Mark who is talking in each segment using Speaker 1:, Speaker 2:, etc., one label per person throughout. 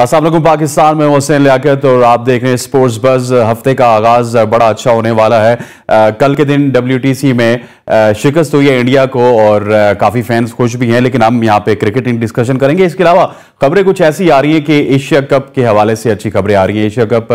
Speaker 1: असल पाकिस्तान में हुसैन लियाकत और आप देख रहे हैं स्पोर्ट्स बस हफ्ते का आगाज़ बड़ा अच्छा होने वाला है आ, कल के दिन डब्ल्यूटीसी में शिकस्त हुई है इंडिया को और काफ़ी फैंस खुश भी हैं लेकिन हम यहाँ पे क्रिकेट डिस्कशन करेंगे इसके अलावा खबरें कुछ ऐसी आ रही हैं कि एशिया कप के हवाले से अच्छी खबरें आ रही हैं एशिया कप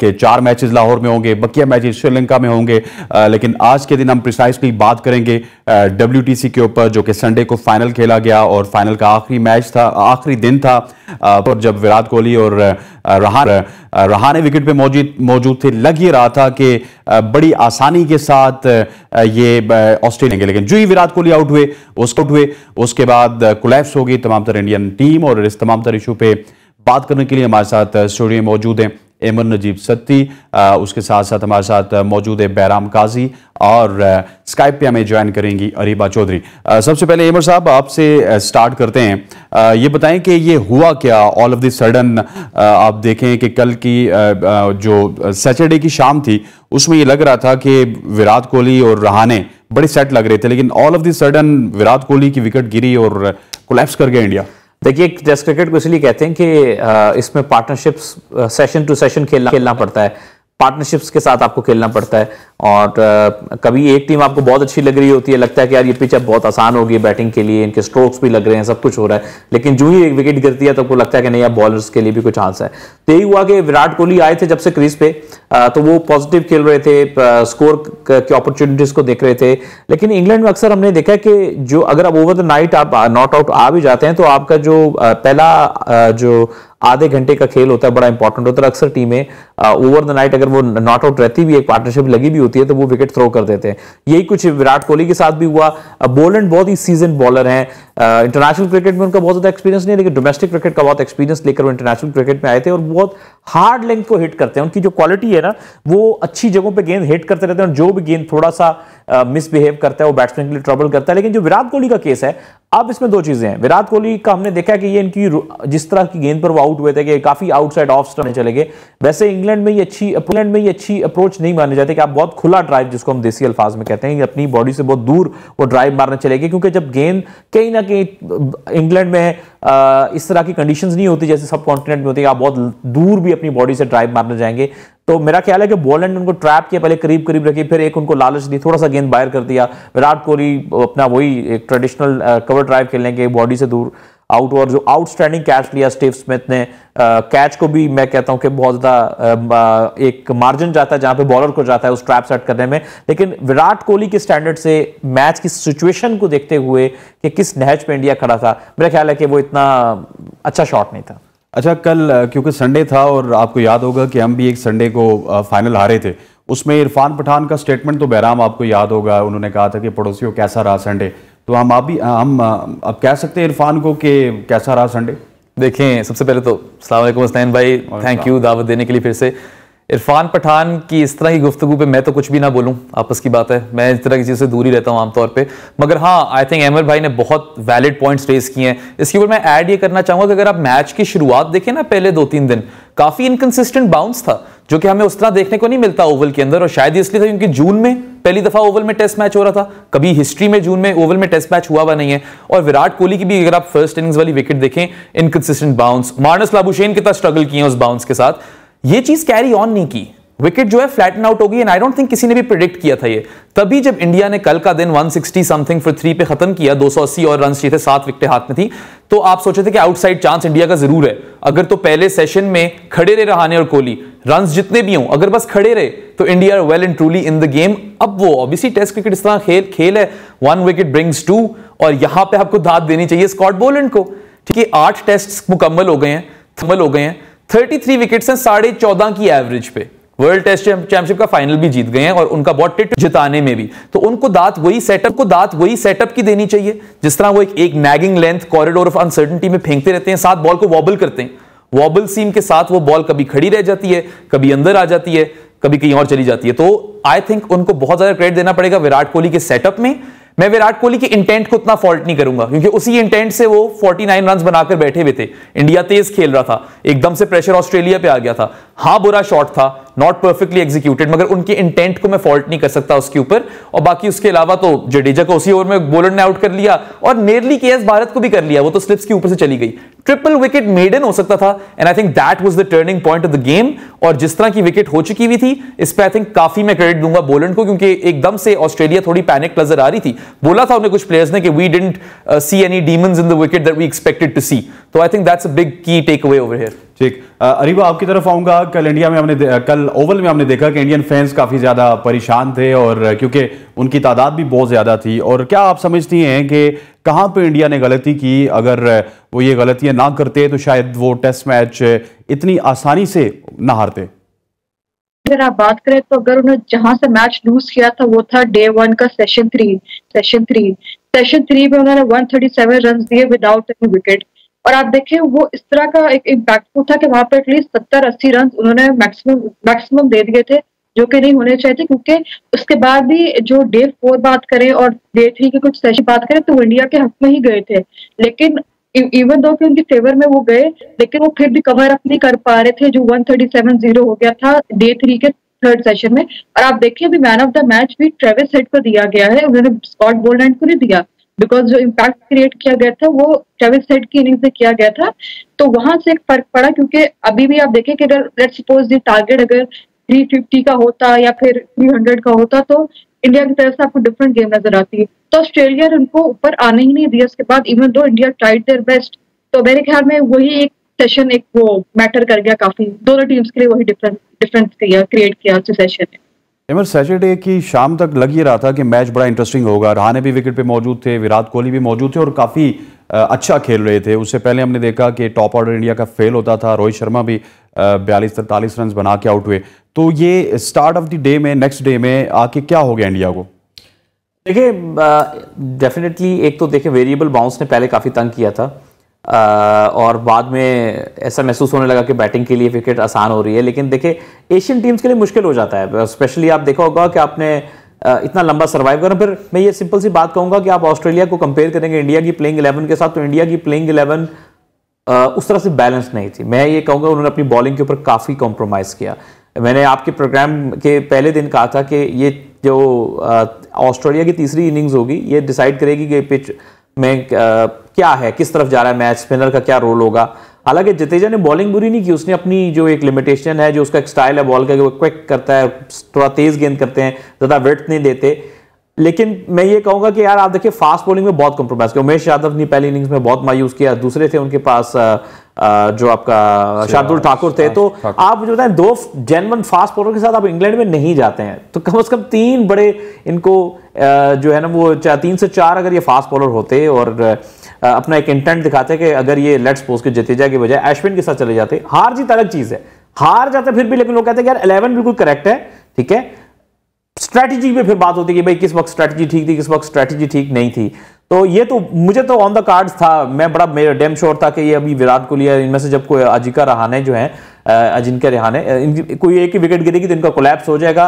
Speaker 1: के चार मैचेस लाहौर में होंगे बकिया मैच श्रीलंका में होंगे लेकिन आज के दिन हम प्रिसाइसली बात करेंगे डब्ल्यू के ऊपर जो कि संडे को फाइनल खेला गया और फाइनल का आखिरी मैच था आखिरी दिन था पर जब विराट कोहली और रहान रहाने विकेट पे मौजूद मौजूद थे लग ही रहा था कि बड़ी आसानी के साथ ये ऑस्ट्रेलिया के लेकिन जो ही विराट कोहली आउट हुए उसको आउट हुए उसके बाद कोलैप्स हो गई तमाम तर इंडियन टीम और इस तमाम तर इशू पे बात करने के लिए हमारे साथ स्टूडियो मौजूद हैं एमन नजीब सत्ती उसके साथ साथ हमारे साथ मौजूद है बैराम काजी और स्काइप पे हमें ज्वाइन करेंगी अरीबा चौधरी सबसे पहले एमर साहब आपसे स्टार्ट करते हैं ये बताएं कि ये हुआ क्या ऑल ऑफ द सडन आप देखें कि कल की जो सैटरडे की शाम थी उसमें ये लग रहा था कि विराट कोहली और रहाने बड़े सेट लग रहे थे लेकिन all of the sudden Virat Kohli की विकेट गिरी और कोलेप्स कर गया इंडिया देखिए टेस्ट क्रिकेट को इसलिए कहते हैं
Speaker 2: कि इसमें पार्टनरशिप्स सेशन टू सेशन खेलना खेलना पड़ता है पार्टनरशिप्स के साथ आपको खेलना पड़ता है और कभी एक टीम आपको बहुत अच्छी लग रही होती है लगता है कि यार ये पिच अब बहुत आसान होगी बैटिंग के लिए इनके स्ट्रोक्स भी लग रहे हैं सब कुछ हो रहा है लेकिन जो ही एक विकेट गिरती है तो आपको लगता है कि नहीं अब बॉलर्स के लिए भी कुछ चांस है तो यही हुआ कि विराट कोहली आए थे जब से क्रीज पे तो वो पॉजिटिव खेल रहे थे स्कोर की अपॉर्चुनिटीज को देख रहे थे लेकिन इंग्लैंड में अक्सर हमने देखा कि जो अगर आप ओवर द नाइट आप नॉट आउट आ भी जाते हैं तो आपका जो पहला जो आधे घंटे का खेल होता है बड़ा इंपॉर्टेंट होता है अक्सर टीमें ओवर द नाइट अगर वो नॉट आउट रहती भी एक पार्टनरशिप लगी भी होती है तो वो विकेट थ्रो कर देते हैं यही कुछ विराट कोहली के साथ भी हुआ बोलेंड बहुत ही सीजन बॉलर हैं इंटरनेशनल क्रिकेट में उनका बहुत ज़्यादा एक्सपीरियंस नहीं है लेकिन डोमेस्टिक क्रिकेट का बहुत एक्सपीरियंस लेकर वो इंटरनेशनल क्रिकेट में आए थे और बहुत हार्ड लेंथ को हिट करते हैं उनकी जो क्वालिटी है ना वो अच्छी जगहों पर गेंद हिट करते रहते हैं और जो भी गेंद थोड़ा सा मिसबिहेव करता है वो बैट्समैन के लिए ट्रबल करता है लेकिन जो विराट कोहली का केस है अब इसमें दो चीजें हैं विराट कोहली का हमने देखा कि ये इनकी जिस तरह की गेंद पर वो आउट हुए थे कि काफी आउटसाइड ऑफ स्टम्प चले गए वैसे इंग्लैंड में ये अच्छी इंग्लैंड में ये अच्छी अप्रोच नहीं मानी जाती कि आप बहुत खुला ड्राइव जिसको हम देसी अल्फाज में कहते हैं अपनी बॉडी से बहुत दूर वो ड्राइव मारने चले गए क्योंकि जब गेंद कहीं ना कहीं इंग्लैंड में इस तरह की कंडीशंस नहीं होती जैसे सब कॉन्टिनेंट में होती है आप बहुत दूर भी अपनी बॉडी से ड्राइव मारने जाएंगे तो मेरा ख्याल है कि बॉलैंड उनको ट्रैप किया पहले करीब करीब रखी फिर एक उनको लालच दी थोड़ा सा गेंद बाहर कर दिया विराट कोहली अपना वही एक ट्रेडिशनल कवर ड्राइव खेलने के बॉडी से दूर आउट और जो आउटस्टैंडिंग कैच लिया स्टीव स्मिथ ने कैच को भी मैं कहता हूं कि बहुत ज़्यादा एक मार्जिन जाता है जहां पे बॉलर को जाता है उस ट्रैप सेट करने में लेकिन विराट कोहली के स्टैंडर्ड से मैच की सिचुएशन को देखते हुए कि किस नहज पे इंडिया खड़ा था मेरा ख्याल है कि वो इतना अच्छा शॉट नहीं था
Speaker 1: अच्छा कल क्योंकि संडे था और आपको याद होगा कि हम भी एक संडे को फाइनल हारे थे उसमें इरफान पठान का स्टेटमेंट तो बहराम आपको याद होगा उन्होंने कहा था कि पड़ोसियों कैसा रहा संडे तो हम
Speaker 3: आप भी हम अब कह सकते हैं इरफान को कि कैसा रहा संडे देखें सबसे पहले तो अलैक्म हुसैन भाई थैंक यू दावत देने के लिए फिर से इरफान पठान की इस तरह की गुफ्तु पे मैं तो कुछ भी ना बोलूँ आपस की बात है मैं इस तरह की चीज़ से दूर ही रहता हूँ आमतौर पे मगर हाँ आई थिंक अहमद भाई ने बहुत वैलिड पॉइंट्स रेज किए हैं इसके ऊपर मैं ऐड ये करना चाहूँगा कि अगर आप मैच की शुरुआत देखें ना पहले दो तीन दिन काफ़ी इनकन्सिस्टेंट बाउंस था जो कि हमें उस तरह देखने को नहीं मिलता ओवल के अंदर और शायद इसलिए था क्योंकि जून में पहली दफा ओवल में टेस्ट मैच हो रहा था कभी हिस्ट्री में जून में ओवल में टेस्ट मैच हुआ हुआ नहीं है और विराट कोहली की भी अगर आप फर्स्ट इनिंग्स वाली विकेट देखें इनकन्सिस्टेंट बाउंस मार्नस लाबुशेन कितना स्ट्रगल किए उस बाउंस के साथ ये चीज कैरी ऑन नहीं की विकेट जो है फ्लैटन आउट होगी एंड आई डोंट थिंक किसी ने भी प्रिडिक्ट किया था ये तभी जब इंडिया ने कल का दिन 160 समथिंग फॉर थ्री पे खत्म किया 280 और रन चाहिए थे सात विकेटें हाथ में थी तो आप सोचे थे कि आउटसाइड चांस इंडिया का जरूर है अगर तो पहले सेशन में खड़े रहे रहाने और कोहली रन जितने भी हों अगर बस खड़े रहे तो India well and truly in the game अब वो ऑब्वियसली टेस्ट क्रिकेट इस तरह खेल खेल है वन विकेट ब्रिंग्स टू और यहां पे आपको दाद देनी चाहिए स्कॉट बोलेंड को ठीक है आठ टेस्ट मुकम्मल हो गए हैं थमल हो गए हैं थर्टी थ्री विकेट हैं साढ़े चौदह की एवरेज पे वर्ल्ड टेस्ट चैंपियनशिप का फाइनल भी जीत गए हैं और उनका बहुत टिट जिताने में भी तो उनको दात वही सेटअप को दात वही सेटअप की देनी चाहिए जिस तरह वो एक, एक nagging length corridor of uncertainty में फेंकते रहते हैं साथ बॉल को वॉबल करते हैं वॉबल सीम के साथ वो बॉल कभी खड़ी रह जाती है कभी अंदर आ जाती है कभी कहीं और चली जाती है तो आई थिंक उनको बहुत ज्यादा क्रेडिट देना पड़ेगा विराट कोहली के सेटअप में मैं विराट कोहली के इंटेंट को उतना फॉल्ट नहीं करूंगा क्योंकि उसी इंटेंट से वो 49 नाइन रन बनाकर बैठे हुए थे इंडिया तेज खेल रहा था एकदम से प्रेशर ऑस्ट्रेलिया पे आ गया था हाँ बुरा शॉट था नॉट परफेक्टली एग्जीक्यूटेड मगर उनके इंटेंट को मैं फॉल्ट नहीं कर सकता उसके ऊपर और बाकी उसके अलावा तो जडेजा को उसी ओवर में बोलर ने आउट कर लिया और नियरली के भारत को भी कर लिया वो तो स्लिप्स के ऊपर से चली गई ट्रिपल विकेट मेडन हो सकता था and I think that was the turning point of the game और जिस तरह की विकेट हो चुकी हुई थी इस पर आई थिंक काफी मैं क्रेडिट दूंगा बोलन को क्योंकि एकदम से ऑस्ट्रेलिया थोड़ी पैनिक नजर आ रही थी बोला था उन्हें कुछ प्लेयर्स ने कि we didn't see any demons in the wicket that we expected to see तो I think that's a big key take away over here ठीक अरिबा आपकी तरफ आऊंगा कल इंडिया में हमने कल ओवल में हमने देखा कि इंडियन फैंस काफ़ी
Speaker 1: ज़्यादा परेशान थे और क्योंकि उनकी तादाद भी बहुत ज़्यादा थी और क्या आप समझती हैं कि कहाँ पे इंडिया ने गलती की अगर वो ये गलतियां ना करते तो शायद वो टेस्ट मैच इतनी आसानी से ना हारते
Speaker 4: अगर आप बात करें तो अगर उन्होंने जहां से मैच लूज किया था वो था डे वन का session three session three session three में उन्होंने 137 रन दिए विदाउट एनी विकेट और आप देखें वो इस तरह का एक इम्पैक्टफुल था कि वहां पर एटलीस्ट सत्तर अस्सी रन उन्होंने मैक्सिमम मैक्सिमम दे दिए थे जो कि नहीं होने चाहिए थे क्योंकि उसके बाद भी जो डे फोर बात करें और डे थ्री के कुछ सेशन बात करें तो वो इंडिया के हक में ही गए थे लेकिन इवन e-, दो कि उनके फेवर में वो गए लेकिन वो फिर भी कवर अप नहीं कर पा रहे थे जो वन थर्टी सेवन जीरो हो गया था डे थ्री के थर्ड सेशन में और आप देखिए अभी मैन ऑफ द मैच भी ट्रेविस हेड को दिया गया है उन्होंने स्कॉट बोलैंड को नहीं दिया बिकॉज जो इम्पैक्ट क्रिएट किया गया था वो ट्रेविस हेड की इनिंग में किया गया था तो वहां से एक फर्क पड़ा क्योंकि अभी भी आप देखें कि लेट सपोज ये टारगेट अगर 350 का होता या फिर 300 का होता तो इंडिया की तरफ से आपको डिफरेंट गेम नजर आती है तो ऑस्ट्रेलिया ने उनको ऊपर आने ही नहीं दिया उसके बाद even though India tried their best तो मेरे ख्याल में वही एक सेशन एक वो मैटर कर गया काफी दोनों टीम्स के लिए वही डिफरेंस डिफरेंस क्रिएट किया उस सेशन ने
Speaker 1: एमर सैटरडे की शाम तक लग ही रहा था कि मैच बड़ा इंटरेस्टिंग होगा रहाने भी विकेट पे मौजूद थे विराट कोहली भी मौजूद थे और काफ़ी अच्छा खेल रहे थे उससे पहले हमने देखा कि टॉप ऑर्डर इंडिया का फेल होता था रोहित शर्मा भी बयालीस तरतालीस रन बना के आउट हुए तो ये स्टार्ट ऑफ द डे में नेक्स्ट डे में आके क्या हो गया इंडिया को देखिए डेफिनेटली एक तो
Speaker 2: देखिए वेरिएबल बाउंस ने पहले काफ़ी तंग किया था और बाद में ऐसा महसूस होने लगा कि बैटिंग के लिए विकेट आसान हो रही है लेकिन देखिए एशियन टीम्स के लिए मुश्किल हो जाता है स्पेशली आप देखा होगा कि आपने इतना लंबा सर्वाइव करना फिर मैं ये सिंपल सी बात कहूँगा कि आप ऑस्ट्रेलिया को कंपेयर करेंगे इंडिया की प्लेइंग इलेवन के साथ तो इंडिया की प्लेइंग इलेवन उस तरह से बैलेंस नहीं थी मैं ये कहूँगा उन्होंने अपनी बॉलिंग के ऊपर काफ़ी कॉम्प्रोमाइज़ किया मैंने आपके प्रोग्राम के पहले दिन कहा था कि ये जो ऑस्ट्रेलिया की तीसरी इनिंग्स होगी ये डिसाइड करेगी कि पिच में क्या है किस तरफ जा रहा है मैच स्पिनर का क्या रोल होगा हालांकि जतेजा ने बॉलिंग बुरी नहीं की उसने अपनी जो एक लिमिटेशन है जो उसका एक स्टाइल है बॉल का वो क्विक करता है थोड़ा तेज गेंद करते हैं ज़्यादा वेट नहीं देते लेकिन मैं ये कहूंगा कि यार आप देखिए फास्ट बॉलिंग में बहुत कॉम्प्रोमाइज किया उमेश यादव ने पहली इनिंग्स में बहुत मायूस किया दूसरे थे उनके पास जो आपका शार्दुल ठाकुर थे तो आप जो है दो जेनवन फास्ट बॉलर के साथ आप इंग्लैंड में नहीं जाते हैं तो कम से कम तीन बड़े इनको जो है ना वो तीन से चार अगर ये फास्ट बॉलर होते और अपना एक इंटेंट दिखाते हैं कि अगर ये लेट्स सपोज के जतीजा के बजाय अश्विन के साथ चले जाते हार जीत अलग चीज़ है हार जाते फिर भी लेकिन लोग कहते हैं यार इलेवन बिल्कुल करेक्ट है ठीक है स्ट्रैटेजी में फिर बात होती है कि भाई किस वक्त स्ट्रैटेजी ठीक थी किस वक्त स्ट्रैटेजी ठीक नहीं थी तो ये तो मुझे तो ऑन द कार्ड्स था मैं बड़ा मेरा डेम श्योर था कि ये अभी विराट कोहली इनमें से जब कोई अजिका रहाने जो है अजिंक्य रहाने कोई एक ही विकेट गिरेगी तो इनका कोलैप्स हो जाएगा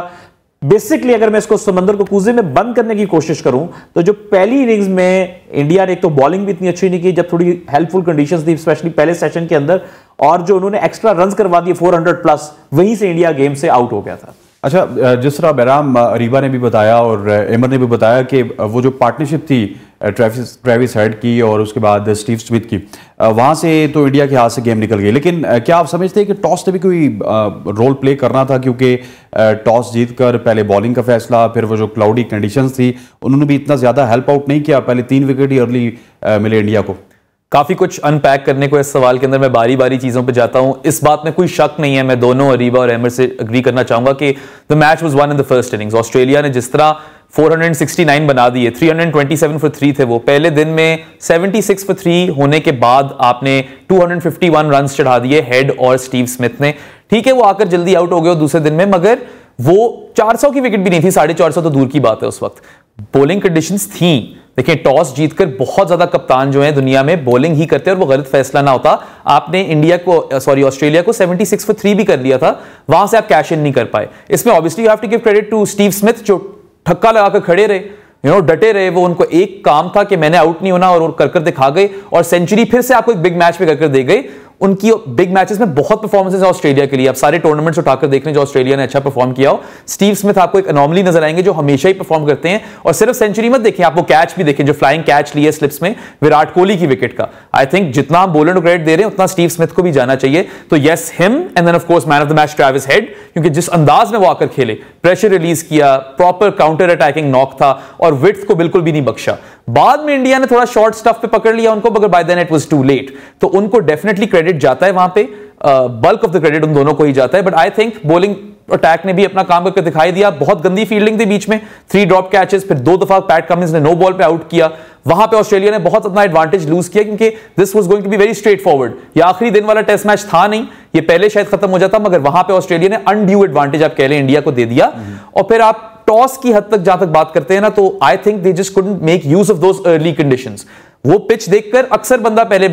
Speaker 2: बेसिकली अगर मैं इसको समंदर को कूजे में बंद करने की कोशिश करूं तो जो पहली इनिंग्स में इंडिया ने एक तो बॉलिंग भी इतनी अच्छी नहीं की जब थोड़ी हेल्पफुल कंडीशंस थी स्पेशली पहले सेशन के अंदर और जो उन्होंने एक्स्ट्रा रन करवा दिए 400 प्लस वहीं से इंडिया गेम से आउट हो गया था
Speaker 1: अच्छा जिस तरह बैराम अरीबा ने भी बताया और एमर ने भी बताया कि वो जो पार्टनरशिप थी ट्रेविस ट्रेविस हेड की और उसके बाद स्टीव स्मिथ की वहाँ से तो इंडिया के हाथ से गेम निकल गई लेकिन क्या आप समझते हैं कि टॉस ने भी कोई रोल प्ले करना था क्योंकि टॉस जीतकर पहले बॉलिंग का फैसला फिर वो जो क्लाउडी कंडीशंस थी उन्होंने भी इतना ज़्यादा हेल्प आउट नहीं किया पहले तीन विकेट ही
Speaker 3: अर्ली मिले इंडिया को काफ़ी कुछ अनपैक करने को इस सवाल के अंदर मैं बारी बारी चीज़ों पर जाता हूँ इस बात में कोई शक नहीं है मैं दोनों अरीबा और अहमद से अग्री करना चाहूँगा कि the match was won in the first innings Australia ने जिस तरह 469 बना दिए 327 फॉर थ्री थे वो पहले दिन में 76 फॉर थ्री होने के बाद आपने 251 रन चढ़ा दिए हेड और स्टीव स्मिथ ने ठीक है वो आकर जल्दी आउट हो गए दूसरे दिन में मगर वो 400 की विकेट भी नहीं थी साढ़े चार तो दूर की बात है उस वक्त बॉलिंग कंडीशंस थी देखिए टॉस जीतकर बहुत ज्यादा कप्तान जो है दुनिया में बॉलिंग ही करते और वो गलत फैसला ना होता आपने इंडिया को सॉरी ऑस्ट्रेलिया को 76 फॉर थ्री भी कर लिया था वहां से आप कैश इन नहीं कर पाए इसमें obviously you have to give credit to Steve Smith जो ठक्का लगा कर खड़े रहे यू नो डटे रहे वो उनको एक काम था कि मैंने आउट नहीं होना और कर कर दिखा गए और सेंचुरी फिर से आपको एक बिग मैच में कर कर दे गई उनकी बिग मैचेस में बहुत परफॉर्मेंसेस है ऑस्ट्रेलिया के लिए आप सारे टूर्नामेंट्स उठाकर देख जो ऑस्ट्रेलिया ने अच्छा परफॉर्म किया हो स्टीव स्मिथ आपको एक अनॉमली नजर आएंगे जो हमेशा ही परफॉर्म करते हैं और सिर्फ सेंचुरी मत देखें आपको कैच भी देखें जो फ्लाइंग कैच लिए स्लिप्स में विराट कोहली की विकेट का आई थिंक जितना हम बोलर क्रेडिट दे रहे हैं उतना स्टीव स्मिथ को भी जाना चाहिए तो yes him and then of course man of the match Travis Head क्योंकि जिस अंदाज में वो आकर खेले प्रेशर रिलीज किया प्रॉपर काउंटर अटैकिंग नॉक था और विथ को बिल्कुल भी नहीं बख्शा बाद में इंडिया ने थोड़ा शॉर्ट स्टफ पे पकड़ लिया उनको मगर by then it was too late तो उनको डेफिनेटली क्रेडिट जाता है वहां पे बल्क ऑफ द क्रेडिट उन दोनों को ही जाता है but I think bowling attack ने भी अपना काम करके दिखाई दिया बहुत गंदी फील्डिंग थी बीच में थ्री ड्रॉप कैचेस फिर दो दफा पैट कमिंस ने नो बॉल पे आउट किया वहां पे ऑस्ट्रेलिया ने बहुत अपना एडवांटेज लूज किया क्योंकि this was going to be very straightforward ये आखिरी दिन वाला टेस्ट मैच था नहीं ये पहले शायद खत्म हो जाता मगर वहां पे ऑस्ट्रेलिया ने अनड्यू एडवांटेज आप कह लें इंडिया को दे दिया और फिर आप टॉस की हद तक जहां तक बात करते हैं ना तो I think they just couldn't make use of those early condition वो पिच देखकर अक्सर बंदा पहले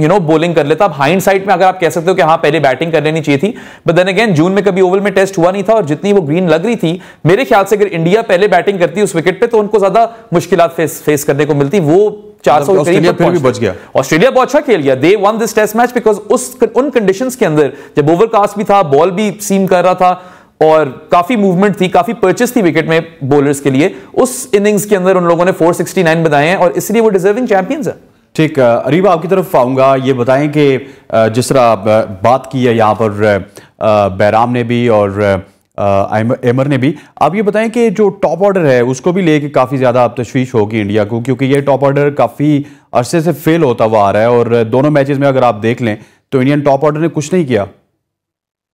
Speaker 3: यू नो बोलिंग कर लेता अब हाइंड साइड में अगर आप कह सकते हो कि हाँ पहले बैटिंग कर लेनी चाहिए थी बट देन अगेन जून में कभी ओवल में टेस्ट हुआ नहीं था और जितनी वो ग्रीन लग रही थी मेरे ख्याल से अगर इंडिया पहले बैटिंग करती उस विकेट पे तो उनको ज्यादा मुश्किल फेस फेस करने को मिलती वो चार सौ ऑस्ट्रेलिया मतलब बहुत अच्छा खेल गया they won this test match because उस उन कंडीशंस के अंदर जब ओवरकास्ट भी था बॉल भी सीम कर रहा था और काफी मूवमेंट थी काफी परचेस थी विकेट में बोलर्स के लिए उस इनिंग्स के अंदर उन लोगों ने 469 बनाए हैं और इसलिए वो डिजर्विंग चैंपियंस है ठीक अरीबा आपकी तरफ आऊंगा ये बताएं कि जिस तरह बात
Speaker 1: की है यहाँ पर बैराम ने भी और एमर ने भी आप ये बताएं कि जो टॉप ऑर्डर है उसको भी लेके काफ़ी ज़्यादा अब तशवीश होगी इंडिया को क्योंकि ये टॉप ऑर्डर काफ़ी अरसे से फेल होता हुआ आ रहा है और दोनों मैचेस में अगर आप देख लें तो इंडियन टॉप ऑर्डर ने कुछ नहीं किया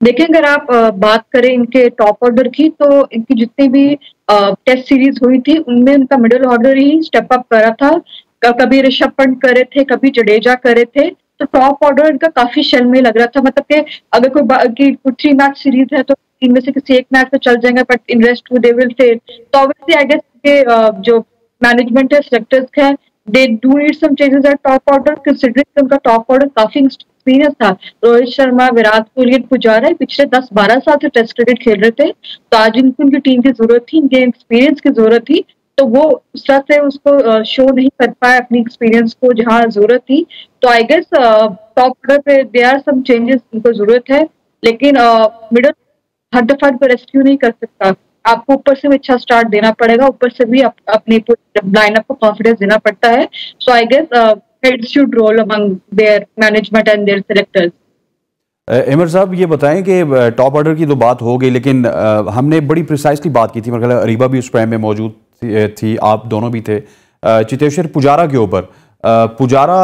Speaker 4: देखें अगर आप बात करें इनके टॉप ऑर्डर की तो इनकी जितनी भी टेस्ट सीरीज हुई थी उनमें उनका मिडिल ऑर्डर ही स्टेप अप करा था कभी ऋषभ पंत करे थे कभी जडेजा करे थे तो टॉप ऑर्डर इनका काफी शल में लग रहा था मतलब कि अगर कोई की थ्री मैच सीरीज है तो तीन में से किसी एक मैच तो चल जाएंगे but in rest they will fail तो ऑब्वियसली आई गेस के जो मैनेजमेंट है सेलेक्टर्स है they do need some changes at top order considering उनका टॉप ऑर्डर काफी एक्सपीरियंस था रोहित शर्मा विराट कोहली पुजारा पिछले 10-12 साल से टेस्ट क्रिकेट खेल रहे थे तो आज इनको उनकी टीम की जरूरत थी इनके एक्सपीरियंस की जरूरत थी तो वो उस तरह से उसको शो नहीं कर पाए अपनी एक्सपीरियंस को जहाँ जरूरत थी तो आई गेस टॉप ऑर्डर पे दे आर सम चेंजेस उनको जरूरत है लेकिन मिडल हर दफा पर रेस्क्यू नहीं कर सकता आपको ऊपर से भी अच्छा स्टार्ट देना पड़ेगा ऊपर से भी आप, अपने लाइनअप को कॉन्फिडेंस देना पड़ता है so I guess heads should roll among their management and their selectors
Speaker 1: इमर साहब ये बताएं कि टॉप uh, ऑर्डर की तो बात हो गई लेकिन आ, uh, हमने बड़ी प्रिसाइसली बात की थी मेरे ख्याल अरीबा भी उस टाइम में मौजूद थी, uh, थी आप दोनों भी थे चितेश्वर पुजारा के ऊपर पुजारा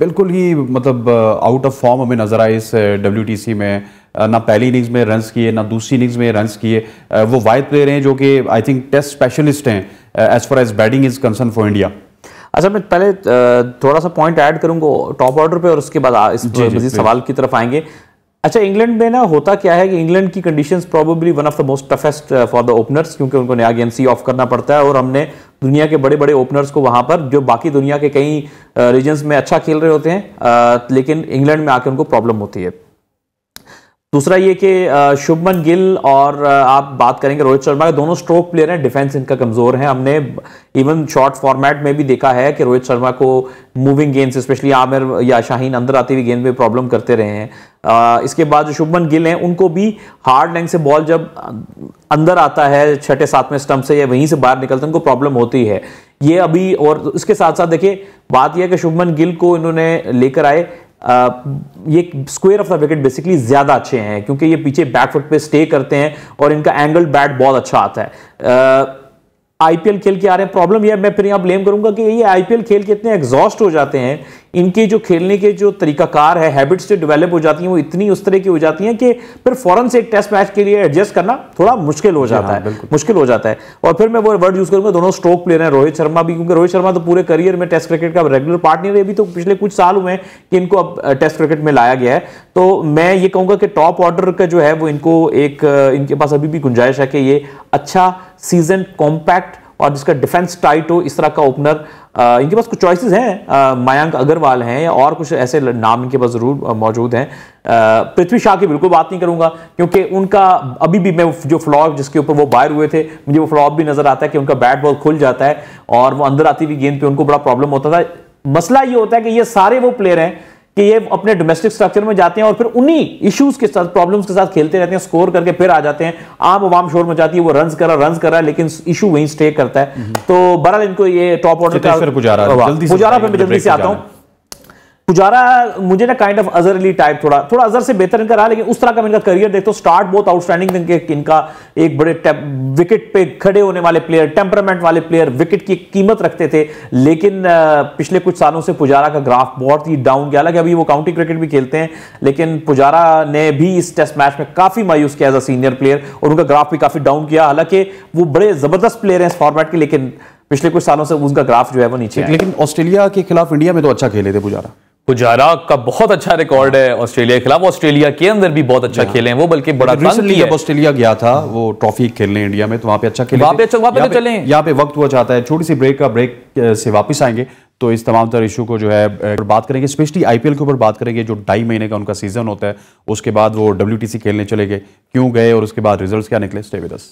Speaker 1: बिल्कुल ही मतलब आउट ऑफ फॉर्म हमें नज़र आए इस डब्ल्यू में आ, ना पहली इनिंग्स में रन्स किए ना दूसरी इनिंग्स में रन्स किए वो वाइड प्लेयर हैं जो कि आई थिंक टेस्ट स्पेशलिस्ट हैं as far as batting is concern for India अच्छा मैं पहले
Speaker 2: थोड़ा सा पॉइंट ऐड करूंगा टॉप ऑर्डर पे और उसके बाद इस जी, जी, सवाल की तरफ आएंगे अच्छा इंग्लैंड में ना होता क्या है कि इंग्लैंड की conditions probably one of the most toughest for the openers क्योंकि उनको नया गेम सी ऑफ करना पड़ता है और हमने दुनिया के बड़े बड़े ओपनर्स को वहां पर जो बाकी दुनिया के कई रीजन्स में अच्छा खेल रहे होते हैं लेकिन इंग्लैंड में आकर उनको प्रॉब्लम होती है दूसरा ये कि शुभमन गिल और आप बात करेंगे रोहित शर्मा के दोनों स्ट्रोक प्लेयर हैं डिफेंस इनका कमज़ोर है हमने इवन शॉर्ट फॉर्मेट में भी देखा है कि रोहित शर्मा को मूविंग गेंद स्पेशली आमिर या शाहीन अंदर आती हुई गेंद में प्रॉब्लम करते रहे हैं इसके बाद जो शुभमन गिल हैं उनको भी हार्ड लैंड से बॉल जब अंदर आता है छठे सातवें स्टम्प से या वहीं से बाहर निकलते हैं उनको प्रॉब्लम होती है ये अभी और इसके साथ साथ देखिए बात यह है कि शुभमन गिल को इन्होंने लेकर आए ये square of the wicket basically ज़्यादा अच्छे हैं क्योंकि ये पीछे बैकफुट पे स्टे करते हैं और इनका एंगल बैट बहुत अच्छा आता है आ, आईपीएल खेल के आ रहे हैं प्रॉब्लम यह मैं फिर यहाँ ब्लेम करूंगा कि ये आईपीएल खेल के इतने एग्जॉस्ट हो जाते हैं इनके जो खेलने के जो तरीकाकार है हैबिट्स जो डेवलप हो जाती हैं वो इतनी उस तरह की हो जाती हैं कि फिर फॉरन से एक टेस्ट मैच के लिए एडजस्ट करना थोड़ा मुश्किल हो जाता हाँ, है मुश्किल हो जाता है और फिर मैं वो वर्ड यूज करूंगा दोनों स्ट्रोक प्लेयर हैं रोहित शर्मा भी क्योंकि रोहित शर्मा तो पूरे करियर में टेस्ट क्रिकेट का रेगुलर पार्ट नहीं रहे अभी तो पिछले कुछ साल हुए हैं कि इनको अब टेस्ट क्रिकेट में लाया गया है तो मैं ये कहूंगा कि टॉप ऑर्डर का जो है वो इनको एक इनके पास अभी भी गुंजाइश है कि ये अच्छा सीजन कॉम्पैक्ट और जिसका डिफेंस टाइट हो इस तरह का ओपनर इनके पास कुछ चॉइसेस हैं मयंक अग्रवाल हैं या और कुछ ऐसे नाम इनके पास ज़रूर मौजूद हैं पृथ्वी शाह की बिल्कुल बात नहीं करूंगा क्योंकि उनका अभी भी मैं जो फ्लॉप जिसके ऊपर वो बाहर हुए थे मुझे वो फ्लॉप भी नज़र आता है कि उनका बैट बॉल खुल जाता है और वो अंदर आती हुई गेंद पर उनको बड़ा प्रॉब्लम होता था मसला ये होता है कि ये सारे वो प्लेयर हैं कि ये अपने डोमेस्टिक स्ट्रक्चर में जाते हैं और फिर उन्हीं इश्यूज के साथ प्रॉब्लम्स के साथ खेलते रहते हैं स्कोर करके फिर आ जाते हैं आम वाम शोर में जाती है वो रन करा रन करा लेकिन इशू वहीं स्टे करता है हम्म। तो बहरहाल इनको ये टॉप ऑर्डर पुजारा गुजारा फिर मैं जल्दी से आता हूँ पुजारा मुझे ना kind of Azhar Ali type थोड़ा थोड़ा अजर से बेहतर इनका रहा लेकिन उस तरह का इनका करियर देखते हो स्टार्ट बहुत आउटस्टैंडिंग इनका एक बड़े विकेट पे खड़े होने वाले प्लेयर टेम्परामेंट वाले प्लेयर विकेट की कीमत रखते थे लेकिन पिछले कुछ सालों से पुजारा का ग्राफ बहुत ही डाउन गया हालांकि अभी वो काउंटी क्रिकेट भी खेलते हैं लेकिन पुजारा ने भी इस टेस्ट मैच में काफी मायूस किया एज अ सीनियर प्लेयर और उनका ग्राफ भी काफी डाउन किया हालांकि वो बड़े जबरदस्त प्लेयर हैं इस फॉर्मेट के लेकिन पिछले कुछ सालों से उसका ग्राफ जो है वो नीचे लेकिन ऑस्ट्रेलिया के खिलाफ
Speaker 1: इंडिया में तो अच्छा खेले थे पुजारा
Speaker 3: पुजारा का बहुत अच्छा रिकॉर्ड है ऑस्ट्रेलिया के खिलाफ ऑस्ट्रेलिया के अंदर भी बहुत अच्छा खेले हैं वो बल्कि बड़ा रिसेंटली जब ऑस्ट्रेलिया गया
Speaker 1: था वो ट्रॉफी खेलने इंडिया में तो वहां पे अच्छा खेले वहां पे अच्छा तो पे चले यहाँ पे वक्त हुआ चाहता है छोटी सी ब्रेक का ब्रेक से वापस आएंगे तो इस तमाम तरह इशू को जो है बात करेंगे स्पेशली आईपीएल के ऊपर बात करेंगे जो ढाई महीने का उनका सीजन होता है उसके बाद वो डब्ल्यू खेलने चले गए क्यों गए और उसके बाद रिजल्ट क्या निकले स्टे विद अस